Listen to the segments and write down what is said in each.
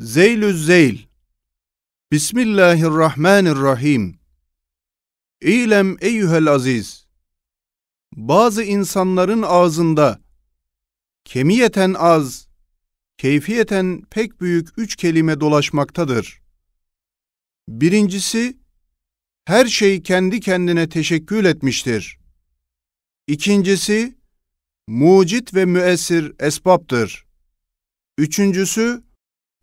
Zeylü Zeyl Bismillahirrahmanirrahim İlem eyyühel aziz Bazı insanların ağzında kemiyeten az, keyfiyeten pek büyük üç kelime dolaşmaktadır. Birincisi, her şey kendi kendine teşekkül etmiştir. İkincisi, mucit ve müessir esbaptır. Üçüncüsü,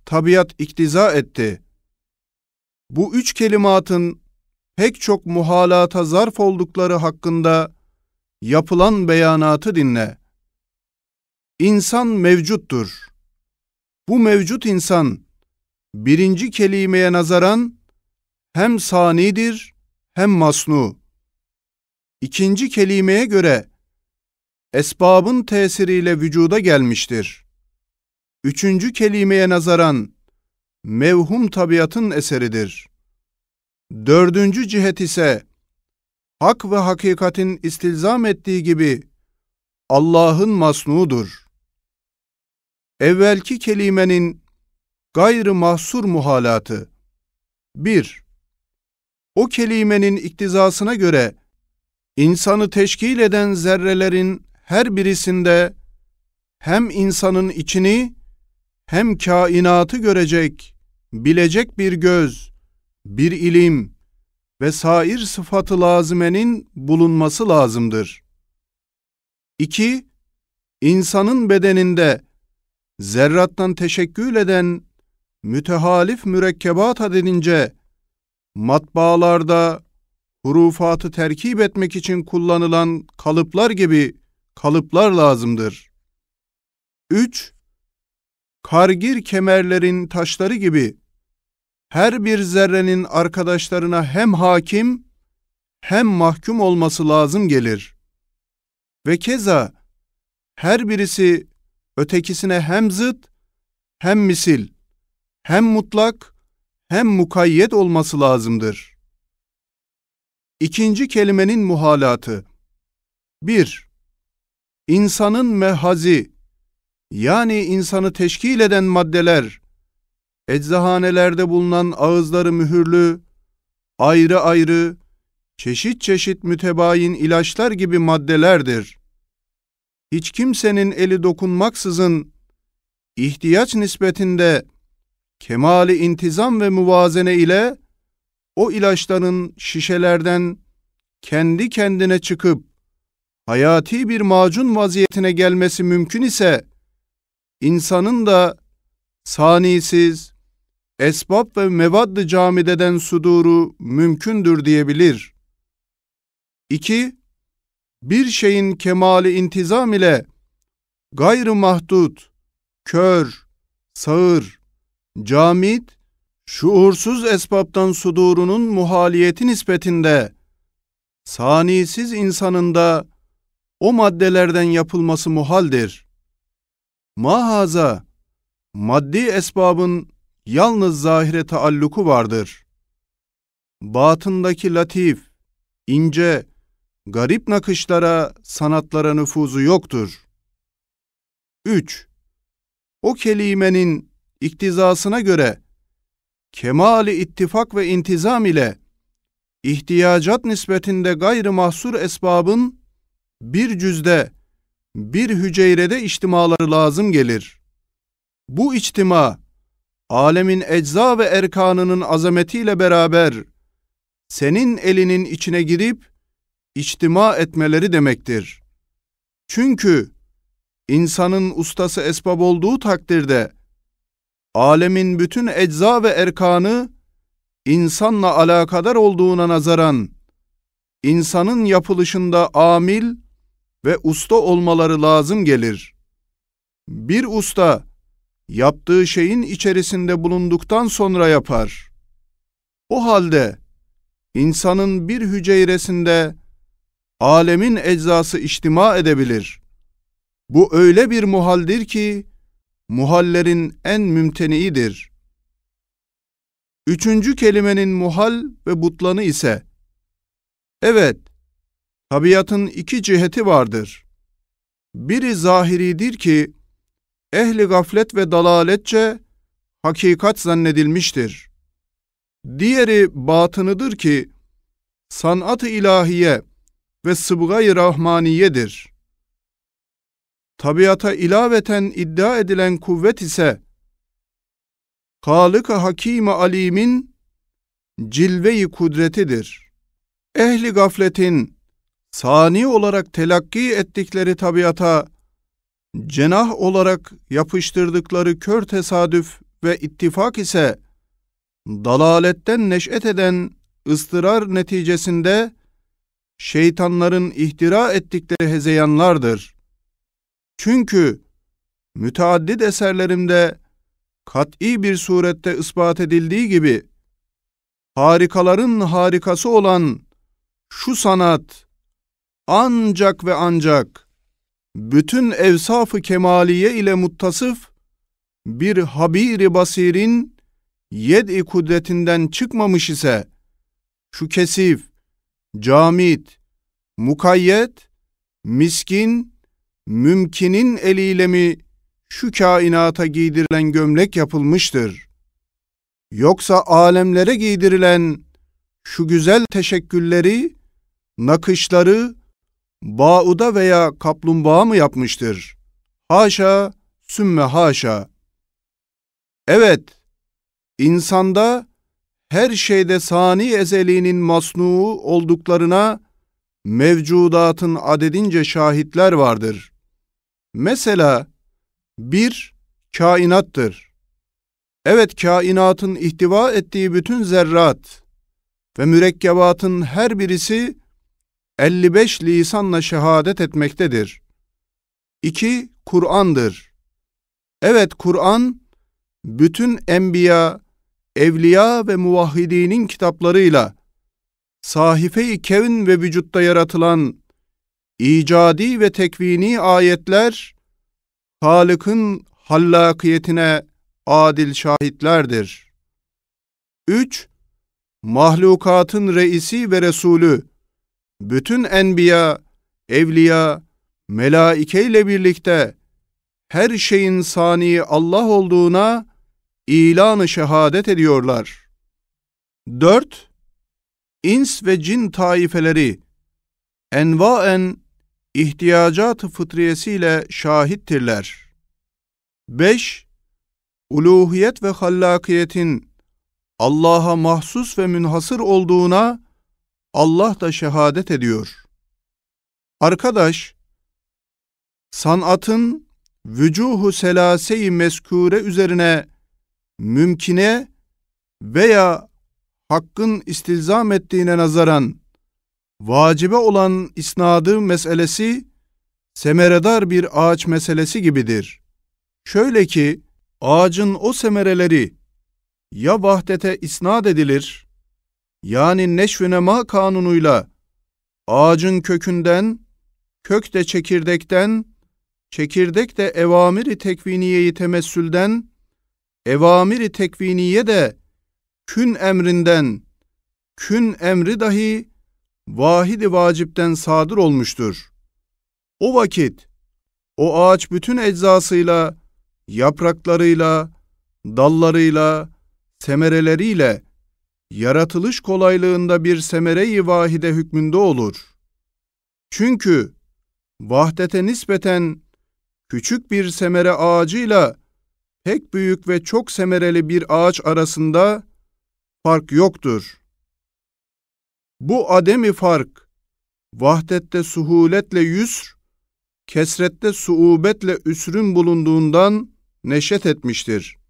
tabiat iktiza etti. Bu üç kelimatın pek çok muhalata zarf oldukları hakkında yapılan beyanatı dinle. İnsan mevcuttur. Bu mevcut insan birinci kelimeye nazaran hem sanidir hem masnu. İkinci kelimeye göre esbabın tesiriyle vücuda gelmiştir üçüncü kelimeye nazaran mevhum tabiatın eseridir. Dördüncü cihet ise hak ve hakikatin istilzam ettiği gibi Allah'ın masnudur. Evvelki kelimenin gayrı mahsur muhalatı 1. O kelimenin iktizasına göre insanı teşkil eden zerrelerin her birisinde hem insanın içini hem kainatı görecek, bilecek bir göz, bir ilim ve sair sıfatı lazimenin bulunması lazımdır. 2. İnsanın bedeninde zerrattan teşekkül eden mütehalif mürekkebat adedince matbaalarda hurufatı terkip etmek için kullanılan kalıplar gibi kalıplar lazımdır. 3 kargir kemerlerin taşları gibi her bir zerrenin arkadaşlarına hem hakim hem mahkum olması lazım gelir. Ve keza her birisi ötekisine hem zıt hem misil, hem mutlak hem mukayyet olması lazımdır. İkinci kelimenin muhalatı 1. İnsanın mehazi, yani insanı teşkil eden maddeler, eczahanelerde bulunan ağızları mühürlü, ayrı ayrı, çeşit çeşit mütebayin ilaçlar gibi maddelerdir. Hiç kimsenin eli dokunmaksızın, ihtiyaç nispetinde kemali intizam ve muvazene ile o ilaçların şişelerden kendi kendine çıkıp hayati bir macun vaziyetine gelmesi mümkün ise, insanın da sanisiz, esbab ve mevadd-ı camideden suduru mümkündür diyebilir. 2. Bir şeyin kemali intizam ile gayrı mahdut, kör, sağır, camid, şuursuz esbaptan sudurunun muhaliyeti nispetinde, sanisiz da o maddelerden yapılması muhaldir.'' Mahaza, maddi esbabın yalnız zahire taalluku vardır. Batındaki latif, ince, garip nakışlara, sanatlara nüfuzu yoktur. 3. O kelimenin iktizasına göre kemali ittifak ve intizam ile ihtiyacat nispetinde gayrı mahsur esbabın bir cüzde bir hücrede içtimaları lazım gelir. Bu içtima, alemin ecza ve erkanının azametiyle beraber senin elinin içine girip içtima etmeleri demektir. Çünkü insanın ustası esbab olduğu takdirde alemin bütün ecza ve erkanı insanla alakadar olduğuna nazaran insanın yapılışında amil ve usta olmaları lazım gelir. Bir usta yaptığı şeyin içerisinde bulunduktan sonra yapar. O halde insanın bir hücresinde alemin eczası içtima edebilir. Bu öyle bir muhaldir ki muhallerin en mümteniidir. Üçüncü kelimenin muhal ve butlanı ise evet tabiatın iki ciheti vardır. Biri zahiridir ki, ehli gaflet ve dalaletçe hakikat zannedilmiştir. Diğeri batınıdır ki, sanat-ı ilahiye ve sıbgay-ı rahmaniyedir. Tabiata ilaveten iddia edilen kuvvet ise, Halık-ı Hakim-i Alim'in cilve-i kudretidir. Ehli gafletin sani olarak telakki ettikleri tabiata, cenah olarak yapıştırdıkları kör tesadüf ve ittifak ise, dalaletten neş'et eden ıstırar neticesinde, şeytanların ihtira ettikleri hezeyanlardır. Çünkü müteaddit eserlerimde kat'i bir surette ispat edildiği gibi, harikaların harikası olan şu sanat, ancak ve ancak bütün evsafı kemaliye ile muttasıf bir habiri basirin yed-i kudretinden çıkmamış ise şu kesif, camit, mukayyet, miskin, mümkinin eliyle mi şu kainata giydirilen gömlek yapılmıştır? Yoksa alemlere giydirilen şu güzel teşekkülleri, nakışları, bauda veya kaplumbağa mı yapmıştır? Haşa, sümme haşa. Evet, insanda her şeyde sani ezeliğinin masnuğu olduklarına mevcudatın adedince şahitler vardır. Mesela bir kainattır. Evet kainatın ihtiva ettiği bütün zerrat ve mürekkebatın her birisi 55 lisanla şehadet etmektedir. 2. Kur'an'dır. Evet Kur'an, bütün enbiya, evliya ve muvahhidinin kitaplarıyla, sahife-i kevn ve vücutta yaratılan icadi ve tekvini ayetler, Halık'ın hallakiyetine adil şahitlerdir. 3. Mahlukatın reisi ve resulü, bütün enbiya, evliya, melaike ile birlikte her şeyin saniye Allah olduğuna ilanı şehadet ediyorlar. 4. İns ve cin taifeleri envaen ihtiyacat-ı fıtriyesiyle şahittirler. 5. Uluhiyet ve hallakiyetin Allah'a mahsus ve münhasır olduğuna Allah da şehadet ediyor. Arkadaş, sanatın vücuhu selase-i meskure üzerine mümkine veya hakkın istilzam ettiğine nazaran vacibe olan isnadı meselesi semeredar bir ağaç meselesi gibidir. Şöyle ki ağacın o semereleri ya vahdete isnat edilir yani neşvinema kanunuyla ağacın kökünden, kök de çekirdekten, çekirdek de evamiri tekviniyeyi temessülden, evamiri tekviniye de kün emrinden, kün emri dahi vahidi vacipten sadır olmuştur. O vakit o ağaç bütün eczasıyla, yapraklarıyla, dallarıyla, temereleriyle yaratılış kolaylığında bir semere-i vahide hükmünde olur. Çünkü vahdete nispeten küçük bir semere ağacıyla pek büyük ve çok semereli bir ağaç arasında fark yoktur. Bu ademi fark, vahdette suhuletle yüsr, kesrette suubetle üsrün bulunduğundan neşet etmiştir.''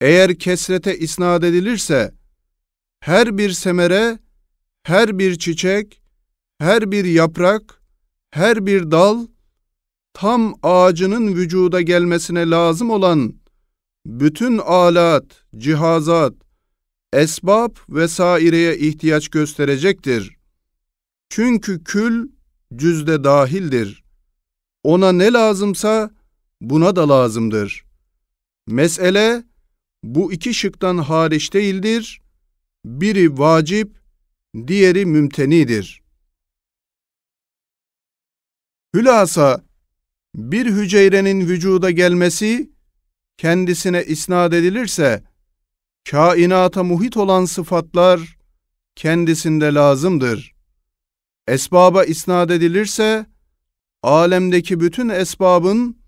Eğer kesrete isnat edilirse her bir semere, her bir çiçek, her bir yaprak, her bir dal tam ağacının vücuda gelmesine lazım olan bütün alat, cihazat, esbab vesaireye ihtiyaç gösterecektir. Çünkü kül cüzde dahildir. Ona ne lazımsa buna da lazımdır. Mesele bu iki şıktan hariç değildir. Biri vacip, diğeri mümtenidir. Hülasa, bir hücrenin vücuda gelmesi, kendisine isnat edilirse, kainata muhit olan sıfatlar kendisinde lazımdır. Esbaba isnat edilirse, alemdeki bütün esbabın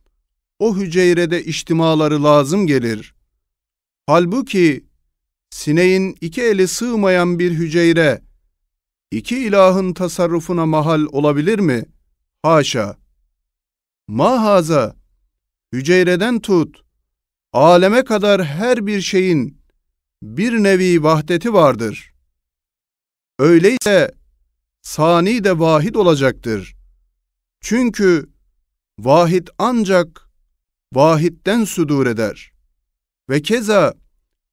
o hücrede içtimaları lazım gelir.'' Halbuki sineğin iki eli sığmayan bir hücre iki ilahın tasarrufuna mahal olabilir mi? Haşa! Mahaza, hücreden tut, aleme kadar her bir şeyin bir nevi vahdeti vardır. Öyleyse sani de vahid olacaktır. Çünkü vahid ancak vahitten sudur eder.'' Ve keza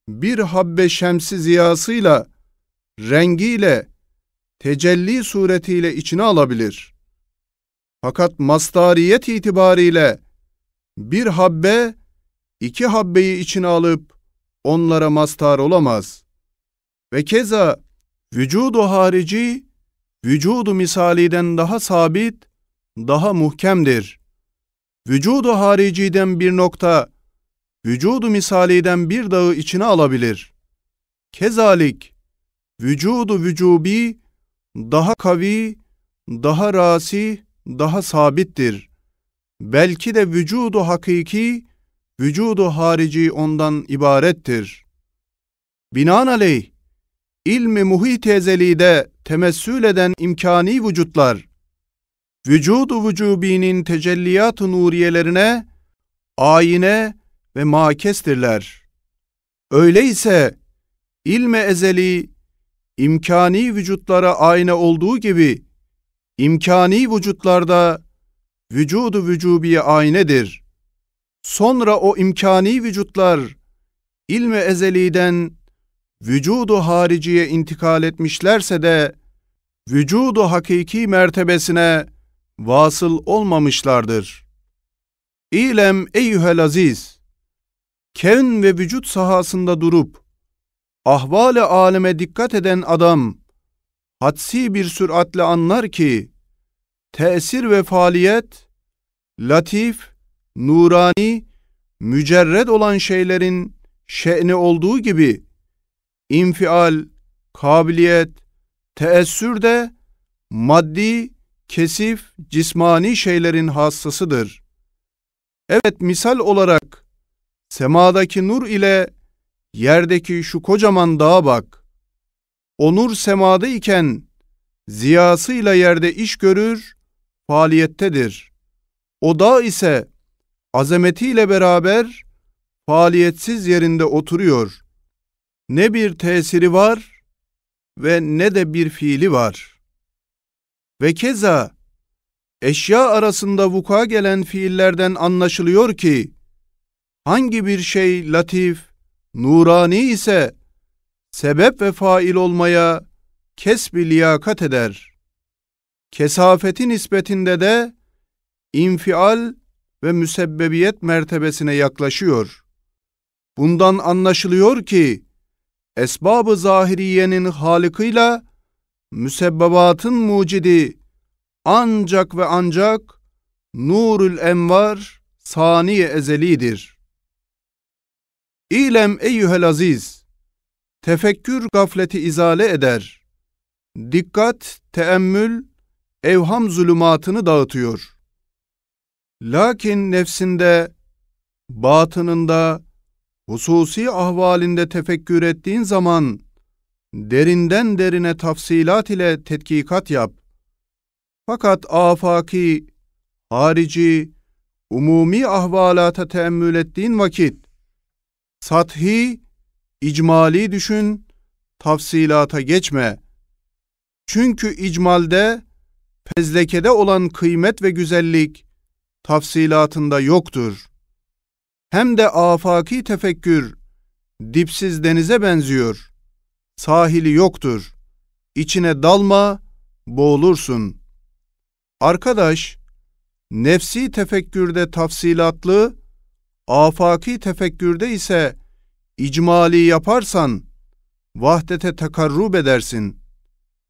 bir habbe şemsi ziyasıyla, rengiyle, tecelli suretiyle içine alabilir. Fakat mastariyet itibariyle bir habbe, iki habbeyi içine alıp onlara mastar olamaz. Ve keza vücudu harici, vücudu misaliden daha sabit, daha muhkemdir. Vücudu hariciden bir nokta vücudu misaliden bir dağı içine alabilir. Kezalik, vücudu vücubi, daha kavi, daha rasi, daha sabittir. Belki de vücudu hakiki, vücudu harici ondan ibarettir. Binaenaleyh, ilmi muhit ezelide temessül eden imkani vücutlar, vücudu vücubinin tecelliyat-ı nuriyelerine, ayine, ve makestirler. Öyleyse ilme ezeli, imkani vücutlara ayna olduğu gibi, imkani vücutlarda vücudu vücubiye aynedir. Sonra o imkani vücutlar ilme ezeliden vücudu hariciye intikal etmişlerse de vücudu hakiki mertebesine vasıl olmamışlardır. İlem eyyühel aziz! kevn ve vücut sahasında durup ahvale aleme dikkat eden adam hadsi bir süratle anlar ki tesir ve faaliyet latif, nurani, mücerred olan şeylerin şe'ni olduğu gibi infial, kabiliyet, teessür de maddi, kesif, cismani şeylerin hassasıdır. Evet misal olarak Semadaki nur ile yerdeki şu kocaman dağa bak. O nur semada iken ziyasıyla yerde iş görür, faaliyettedir. O dağ ise azametiyle beraber faaliyetsiz yerinde oturuyor. Ne bir tesiri var ve ne de bir fiili var. Ve keza eşya arasında vuku'a gelen fiillerden anlaşılıyor ki, hangi bir şey latif, nurani ise sebep ve fail olmaya kesbi liyakat eder. Kesafeti nispetinde de infial ve müsebbebiyet mertebesine yaklaşıyor. Bundan anlaşılıyor ki esbab-ı zahiriyenin halikıyla müsebbebatın mucidi ancak ve ancak nurul envar sani ezelidir.'' İlem eyyühel aziz, tefekkür gafleti izale eder. Dikkat, teemmül, evham zulümatını dağıtıyor. Lakin nefsinde, batınında, hususi ahvalinde tefekkür ettiğin zaman, derinden derine tafsilat ile tetkikat yap. Fakat afaki, harici, umumi ahvalata teemmül ettiğin vakit, Sathi, icmali düşün, tafsilata geçme. Çünkü icmalde, fezlekede olan kıymet ve güzellik tafsilatında yoktur. Hem de afaki tefekkür, dipsiz denize benziyor. Sahili yoktur. İçine dalma, boğulursun. Arkadaş, nefsi tefekkürde tafsilatlı, Afaki tefekkürde ise icmali yaparsan vahdete takarrub edersin.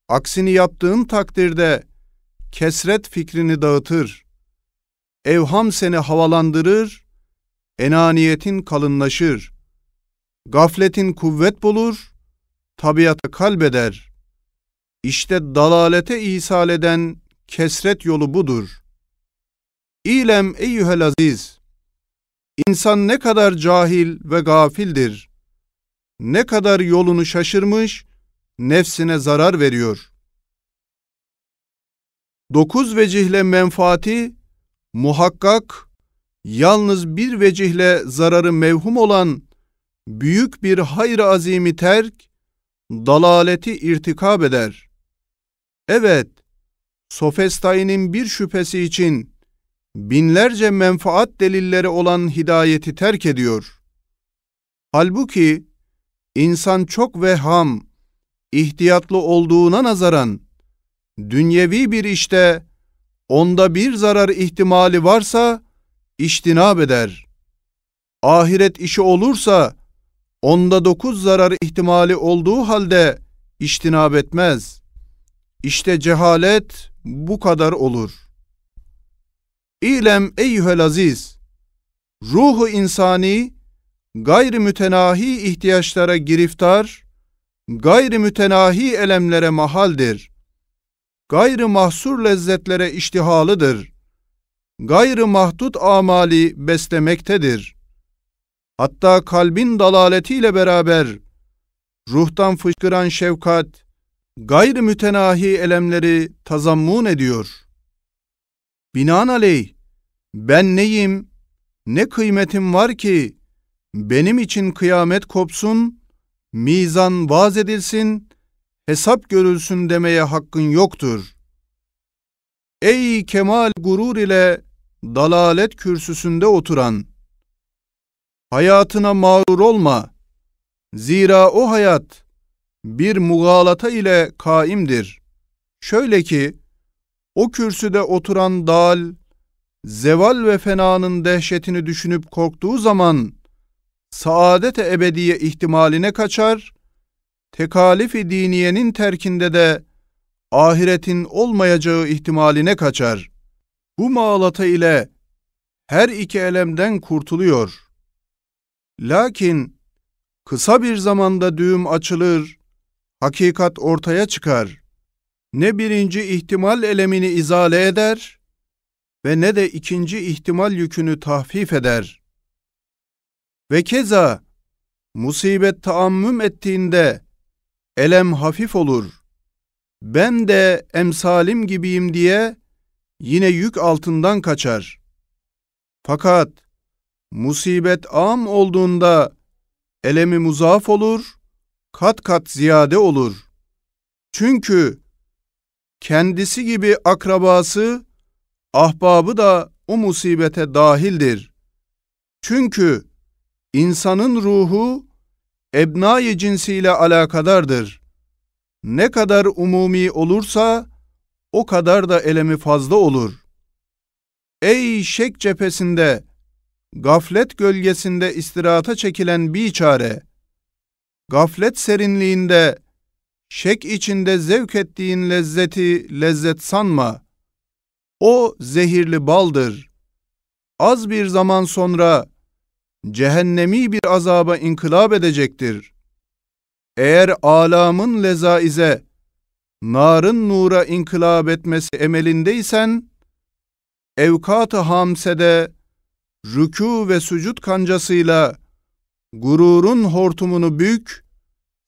Aksini yaptığın takdirde kesret fikrini dağıtır. Evham seni havalandırır, enaniyetin kalınlaşır. Gafletin kuvvet bulur, tabiata kalbeder. İşte dalalete ihsal eden kesret yolu budur. İlem eyyühel aziz.'' İnsan ne kadar cahil ve gafildir. Ne kadar yolunu şaşırmış, nefsine zarar veriyor. Dokuz vecihle menfaati, muhakkak, yalnız bir vecihle zararı mevhum olan büyük bir hayır azimi terk, dalaleti irtikab eder. Evet, Sofestain'in bir şüphesi için binlerce menfaat delilleri olan hidayeti terk ediyor. Halbuki insan çok veham, ihtiyatlı olduğuna nazaran dünyevi bir işte onda bir zarar ihtimali varsa iştinab eder. Ahiret işi olursa onda dokuz zarar ihtimali olduğu halde iştinab etmez. İşte cehalet bu kadar olur.'' İlem eyyühel aziz, ruhu insani, gayri mütenahi ihtiyaçlara giriftar, gayri mütenahi elemlere mahaldir. Gayrı mahsur lezzetlere iştihalıdır. Gayrı mahdut amali beslemektedir. Hatta kalbin dalaletiyle beraber ruhtan fışkıran şefkat, gayrı mütenahi elemleri tazammun ediyor. Binaenaleyh, ben neyim, ne kıymetim var ki, benim için kıyamet kopsun, mizan vaz edilsin, hesap görülsün demeye hakkın yoktur. Ey kemal gurur ile dalalet kürsüsünde oturan! Hayatına mağrur olma, zira o hayat bir mugalata ile kaimdir. Şöyle ki, o kürsüde oturan dal, zeval ve fenanın dehşetini düşünüp korktuğu zaman saadete ebediye ihtimaline kaçar, tekalifi diniyenin terkinde de ahiretin olmayacağı ihtimaline kaçar. Bu mağlata ile her iki elemden kurtuluyor. Lakin kısa bir zamanda düğüm açılır, hakikat ortaya çıkar. Ne birinci ihtimal elemini izale eder, ve ne de ikinci ihtimal yükünü tahfif eder. Ve keza musibet taammüm ettiğinde elem hafif olur. Ben de emsalim gibiyim diye yine yük altından kaçar. Fakat musibet am olduğunda elemi muzaf olur, kat kat ziyade olur. Çünkü kendisi gibi akrabası ahbabı da o musibete dahildir. Çünkü insanın ruhu ebnai cinsiyle alakadardır. Ne kadar umumi olursa o kadar da elemi fazla olur. Ey şek cephesinde, gaflet gölgesinde istirahata çekilen bir çare, gaflet serinliğinde, şek içinde zevk ettiğin lezzeti lezzet sanma.'' O zehirli baldır. Az bir zaman sonra cehennemi bir azaba inkılap edecektir. Eğer alamın lezaize, narın nura inkılap etmesi emelindeysen, evkat-ı hamsede, rükû ve sucud kancasıyla, gururun hortumunu bük,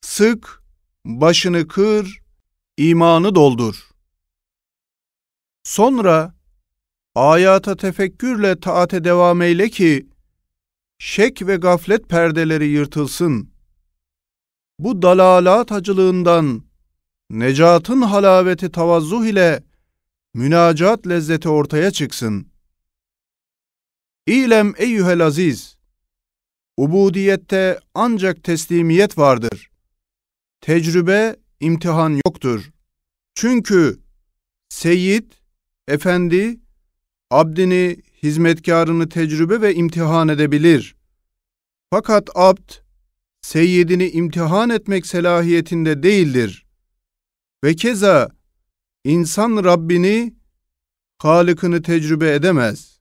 sık, başını kır, imanı doldur. Sonra ayata tefekkürle taate devam eyle ki şek ve gaflet perdeleri yırtılsın. Bu dalalat acılığından necatın halaveti tavazzuh ile münacat lezzeti ortaya çıksın. İlem eyyühel aziz, ubudiyette ancak teslimiyet vardır. Tecrübe, imtihan yoktur. Çünkü seyit Efendi, abdini, hizmetkarını tecrübe ve imtihan edebilir. Fakat abd, seyyidini imtihan etmek selahiyetinde değildir. Ve keza, insan Rabbini, Halık'ını tecrübe edemez.''